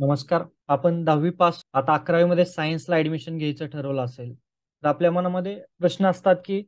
नमस्कार आपण दहावी पास आता मध्ये सायन्सला ऍडमिशन घ्यायचं ठरवलं असेल तर आपल्या मनामध्ये प्रश्न असतात की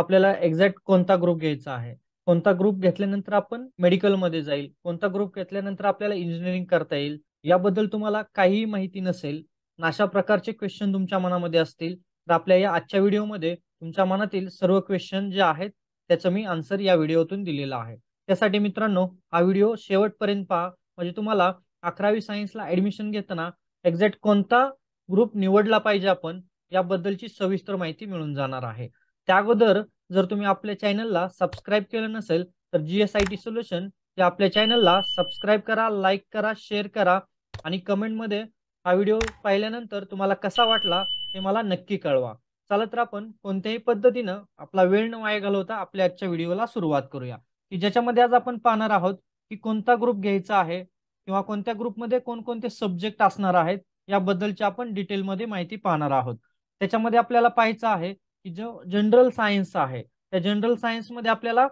आपल्याला एक्झॅक्ट कोणता ग्रुप घ्यायचा आहे कोणता ग्रुप घेतल्यानंतर आपण मेडिकलमध्ये जाईल कोणता ग्रुप घेतल्यानंतर आपल्याला इंजिनिअरिंग करता येईल याबद्दल तुम्हाला काहीही माहिती नसेल अशा प्रकारचे क्वेश्चन तुमच्या मनामध्ये असतील तर आपल्या या आजच्या व्हिडिओमध्ये तुमच्या मनातील सर्व क्वेश्चन जे आहेत त्याचं मी आन्सर या व्हिडिओतून दिलेला आहे त्यासाठी मित्रांनो हा व्हिडिओ शेवटपर्यंत पहा म्हणजे तुम्हाला अकरावी सायन्सला ऍडमिशन घेताना एक्झॅक्ट कोणता ग्रुप निवडला पाहिजे आपण याबद्दलची सविस्तर माहिती मिळून जाणार आहे त्या अगोदर जर तुम्ही आपल्या चॅनलला सबस्क्राईब केलं नसेल तर जीएसआयटी सोल्युशन या आपल्या चॅनलला सबस्क्राईब करा लाईक करा शेअर करा आणि कमेंटमध्ये हा व्हिडिओ पाहिल्यानंतर तुम्हाला कसा वाटला हे मला नक्की कळवा चला तर आपण कोणत्याही पद्धतीनं आपला वेळ न वाया घालवता आपल्या आजच्या व्हिडिओला सुरुवात करूया की ज्याच्यामध्ये आज आपण पाहणार आहोत की कोणता ग्रुप घ्यायचा आहे किंवा कोणत्या ग्रुपमध्ये कोणकोणते सब्जेक्ट असणार आहेत याबद्दलची आपण डिटेलमध्ये माहिती पाहणार आहोत त्याच्यामध्ये आपल्याला पाहायचं आहे की जो जनरल सायन्स आहे त्या जनरल सायन्समध्ये आपल्याला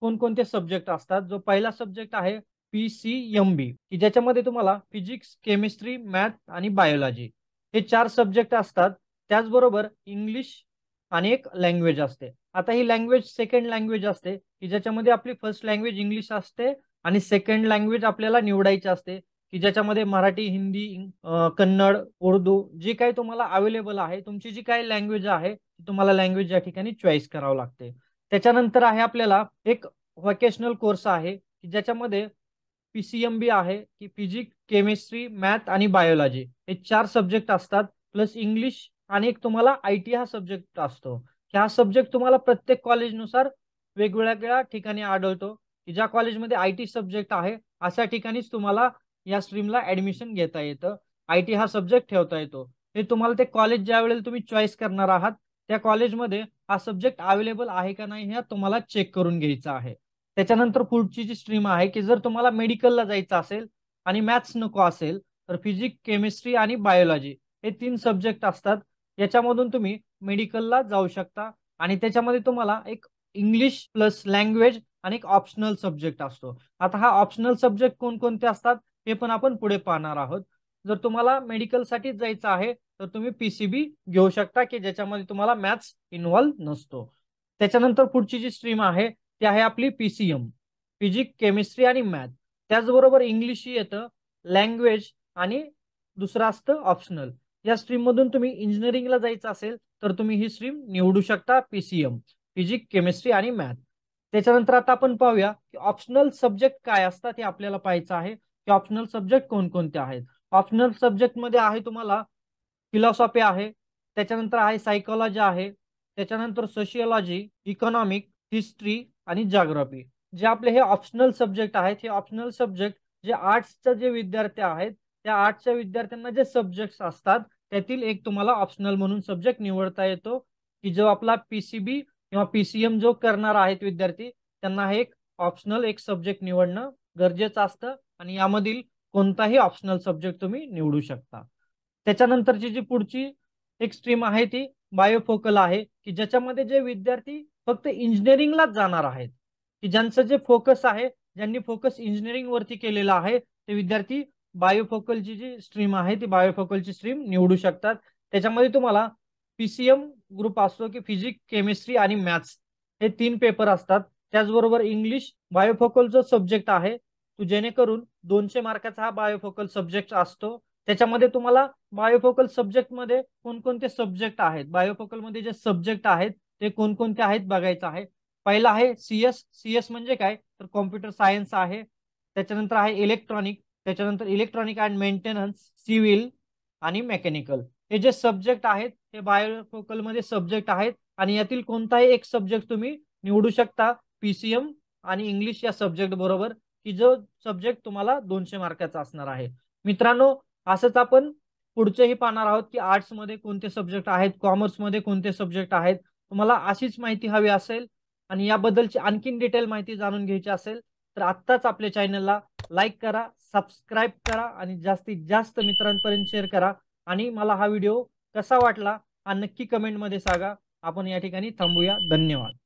कोणकोणते सब्जेक्ट असतात जो पहिला सब्जेक्ट आहे पी सी एम बी की ज्याच्यामध्ये तुम्हाला फिजिक्स केमिस्ट्री मॅथ आणि बायोलॉजी हे चार सब्जेक्ट असतात त्याचबरोबर इंग्लिश आणि एक लँग्वेज असते आता ही लँग्वेज सेकंड लँग्वेज असते की ज्याच्यामध्ये आपली फर्स्ट लँग्वेज इंग्लिश असते आणि सेकंड लँग्वेज आपल्याला निवडायची असते की ज्याच्यामध्ये मराठी हिंदी कन्नड उर्दू जी काही तुम्हाला अवेलेबल आहे तुमची जी काही लँग्वेज आहे तुम्हाला लँग्वेज या ठिकाणी चॉईस करावं लागते त्याच्यानंतर आहे आपल्याला एक व्होकेशनल कोर्स आहे की ज्याच्यामध्ये पीसीएमबी आहे की फिजिक केमिस्ट्री मॅथ आणि बायोलॉजी हे चार सब्जेक्ट असतात प्लस इंग्लिश आणि एक तुम्हाला आय टी हा सब्जेक्ट असतो हा सब्जेक्ट तुम्हाला प्रत्येक कॉलेजनुसार वेगवेगळ्या ठिकाणी आढळतो की ज्या कॉलेजमध्ये आय टी सब्जेक्ट आहे अशा ठिकाणीच तुम्हाला या स्ट्रीमला ऍडमिशन घेता येतं आय टी हा सब्जेक्ट ठेवता येतो हे तुम्हाला ते कॉलेज ज्या वेळेला तुम्ही चॉईस करणार आहात त्या कॉलेजमध्ये हा सब्जेक्ट अवेलेबल आहे का नाही हे तुम्हाला चेक करून घ्यायचा आहे त्याच्यानंतर पुढची जी स्ट्रीम आहे की जर तुम्हाला मेडिकलला जायचं असेल आणि मॅथ्स नको असेल तर फिजिक्स केमिस्ट्री आणि बायोलॉजी हे तीन सब्जेक्ट असतात याच्यामधून तुम्ही मेडिकलला जाऊ शकता आणि त्याच्यामध्ये तुम्हाला एक इंग्लिश प्लस लँग्वेज आणि एक ऑप्शनल सब्जेक्ट असतो आता हा ऑप्शनल सब्जेक्ट कोणकोणते असतात हे पण आपण पुढे पाहणार आहोत जर तुम्हाला मेडिकलसाठी जायचं आहे तर तुम्ही पीसीबी घेऊ शकता की ज्याच्यामध्ये तुम्हाला मॅथ्स इन्व्हॉल्व्ह नसतो त्याच्यानंतर पुढची जी स्ट्रीम आहे ती आहे आपली पीसीएम फिजिक केमिस्ट्री आणि मॅथ त्याचबरोबर इंग्लिश येतं लँग्वेज आणि दुसरं असतं ऑप्शनल या स्ट्रीममधून तुम्ही इंजिनिअरिंगला जायचं असेल तर तुम्ही ही स्ट्रीम निवडू शकता पीसीएम फिजिक केमिस्ट्री आणि मॅथ त्याच्यानंतर आता आपण पाहूया की ऑप्शनल सब्जेक्ट काय असतात हे आपल्याला पाहायचं आहे की ऑप्शनल सब्जेक्ट कोणकोणते आहेत ऑप्शनल सब्जेक्ट मध्ये आहे तुम्हाला फिलॉसॉफी आहे त्याच्यानंतर आहे सायकोलॉजी आहे त्याच्यानंतर सोशियोलॉजी इकॉनॉमिक हिस्ट्री आणि जॉग्राफी जे आपले हे ऑप्शनल सब्जेक्ट आहेत हे ऑप्शनल सब्जेक्ट जे आर्ट्सचे जे विद्यार्थी आहेत त्या आर्ट्सच्या विद्यार्थ्यांना जे सब्जेक्ट्स असतात त्यातील एक तुम्हाला ऑप्शनल म्हणून सब्जेक्ट निवडता येतो की जो आपला पीसीबी किंवा पीसीएम जो करणार आहेत विद्यार्थी त्यांना एक ऑप्शनल एक सब्जेक्ट निवडणं गरजेचं असतं आणि यामधील कोणताही ऑप्शनल सब्जेक्ट तुम्ही निवडू शकता त्याच्यानंतरची जी पुढची एक स्ट्रीम आहे ती बायोफोकल आहे की ज्याच्यामध्ये जे विद्यार्थी फक्त इंजिनिअरिंगलाच जाणार आहेत की ज्यांचं जे फोकस आहे ज्यांनी फोकस इंजिनिअरिंग वरती केलेला आहे ते विद्यार्थी बायोफोकलची जी स्ट्रीम आहे ती बायोफोकलची स्ट्रीम निवडू शकतात त्याच्यामध्ये तुम्हाला पीसीएम ग्रुप असतो की फिजिक्स केमिस्ट्री आणि मॅथ्स हे तीन पेपर असतात त्याचबरोबर इंग्लिश बायोफोकलचं सब्जेक्ट आहे तू जेणेकरून दोनशे मार्काचा हा बायोफोकल सब्जेक्ट असतो त्याच्यामध्ये तुम्हाला बायोफोकल सब्जेक्टमध्ये कोणकोणते सब्जेक्ट आहेत बायोफोकलमध्ये जे सब्जेक्ट आहेत ते कोणकोणते आहेत बघायचं आहे पहिला आहे सीएस सीएस म्हणजे काय तर कॉम्प्युटर सायन्स आहे त्याच्यानंतर आहे इलेक्ट्रॉनिक त्याच्यानंतर इलेक्ट्रॉनिक अँड मेंटेनन्स सिव्हिल आणि मेकॅनिकल हे जे सब्जेक्ट आहेत हे बायोफोकल मध्ये सब्जेक्ट आहेत आणि यातील कोणताही एक सब्जेक्ट तुम्ही निवडू शकता पीसीएम आणि इंग्लिश या सब्जेक्ट बरोबर की जो सब्जेक्ट तुम्हाला दोनशे मार्काचा असणार आहे मित्रांनो असंच आपण पुढचेही पाहणार आहोत की मध्ये कोणते सब्जेक्ट आहेत कॉमर्स मध्ये कोणते सब्जेक्ट आहेत तुम्हाला अशीच माहिती हवी असेल आणि याबद्दलची आणखीन डिटेल माहिती जाणून घ्यायची असेल तर आत्ताच आपल्या चॅनलला लाईक करा सबस्क्राईब करा आणि जास्तीत जास्त मित्रांपर्यंत शेअर करा आणि मला हा व्हिडिओ कसा वाटला हा नक्की कमेंटमध्ये सांगा आपण या ठिकाणी थांबूया धन्यवाद